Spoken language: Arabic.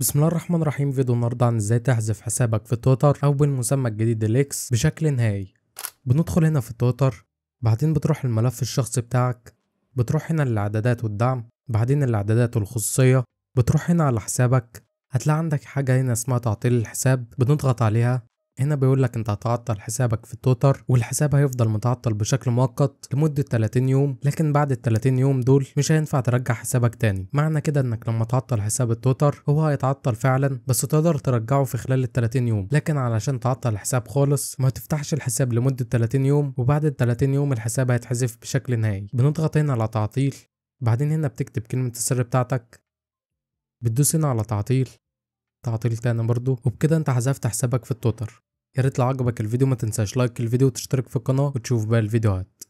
بسم الله الرحمن الرحيم فيديو النهارده عن ازاي تحذف حسابك في تويتر او بالمسمى الجديد الاكس بشكل نهائي بندخل هنا في تويتر بعدين بتروح الملف الشخصي بتاعك بتروح هنا للاعدادات والدعم بعدين الاعدادات والخصوصيه بتروح هنا على حسابك هتلاقي عندك حاجه هنا اسمها تعطيل الحساب بنضغط عليها هنا بيقول لك انت هتعطل حسابك في التوتر والحساب هيفضل متعطل بشكل مؤقت لمده 30 يوم لكن بعد ال 30 يوم دول مش هينفع ترجع حسابك تاني معنى كده انك لما تعطل حساب التوتر هو هيتعطل فعلا بس تقدر ترجعه في خلال ال 30 يوم لكن علشان تعطل الحساب خالص ما تفتحش الحساب لمده 30 يوم وبعد ال 30 يوم الحساب هيتحذف بشكل نهائي بنضغط هنا على تعطيل بعدين هنا بتكتب كلمه السر بتاعتك بتدوس هنا على تعطيل تعطيل تاني برضه وبكده انت حذفت حسابك في التوتر يا ريت لو عجبك الفيديو ما تنساش لايك الفيديو وتشترك في القناه وتشوف بقى الفيديوهات